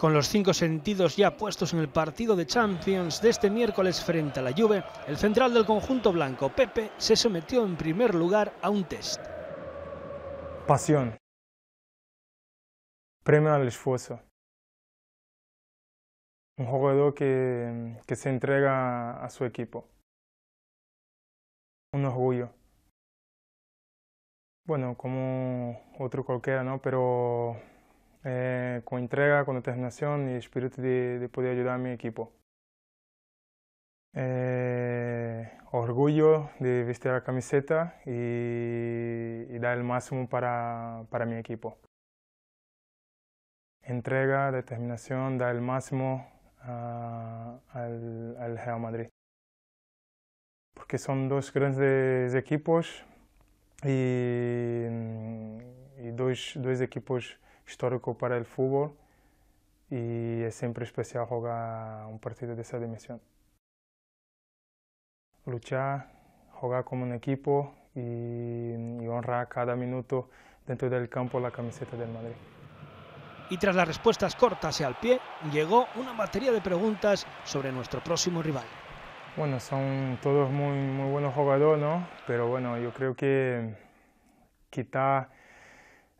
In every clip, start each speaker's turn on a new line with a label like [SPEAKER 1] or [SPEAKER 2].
[SPEAKER 1] Con los cinco sentidos ya puestos en el partido de Champions de este miércoles frente a la Juve, el central del conjunto blanco, Pepe, se sometió en primer lugar a un test. Pasión. Premio al esfuerzo. Un jugador que, que se entrega a su equipo. Un orgullo bueno, como otro cualquiera, ¿no? Pero eh, con entrega, con determinación y espíritu de, poder ayudar a mi equipo. Eh, orgullo de vestir la camiseta y, y dar el máximo para, para, mi equipo. Entrega, determinación, dar el máximo ah, al, Real Madrid. Porque son dos grandes equipos y, y dos, dos equipos histórico para el fútbol y es siempre especial jugar un partido de esa dimensión. Luchar, jugar como un equipo y, honrar cada minuto dentro del campo la camiseta del Madrid. Y tras las respuestas cortas y al pie, llegó una batería de preguntas sobre nuestro próximo rival. Bueno, son todos muy, muy buenos jugadores, ¿no? Pero bueno, yo creo que quitar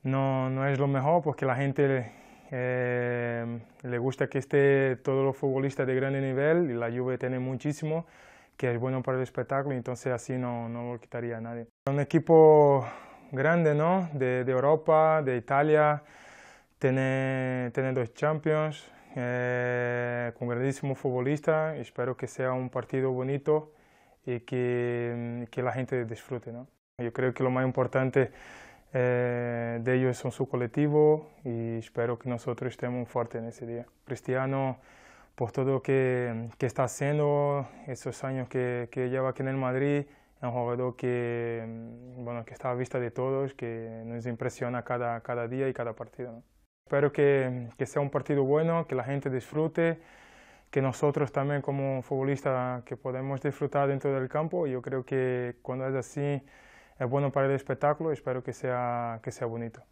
[SPEAKER 1] no, no es lo mejor porque la gente eh, le gusta que esté todos los futbolistas de gran nivel y la Juve tiene muchísimo que es bueno para el espectáculo, entonces así no, no lo quitaría a nadie. Un equipo grande, ¿no? De, Europa, de Italia, tiene, dos champions, eh, con grandísimos futbolistas, espero que sea un partido bonito y que, que la gente disfrute, ¿no? Yo creo que lo más importante eh, de ellos son su colectivo y espero que nosotros estemos fuertes en ese día. Cristiano, por todo lo que, está haciendo, esos años que, lleva aquí en el Madrid, es un jugador que, mm, bueno, que está a vista de todos, que nos impresiona cada, día y cada partido. Espero que, que sea un partido bueno, que la gente disfrute, que nosotros también como futbolistas que podemos disfrutar dentro del campo. Yo creo que cuando es así, es bueno para el espectáculo y espero que sea, que sea bonito.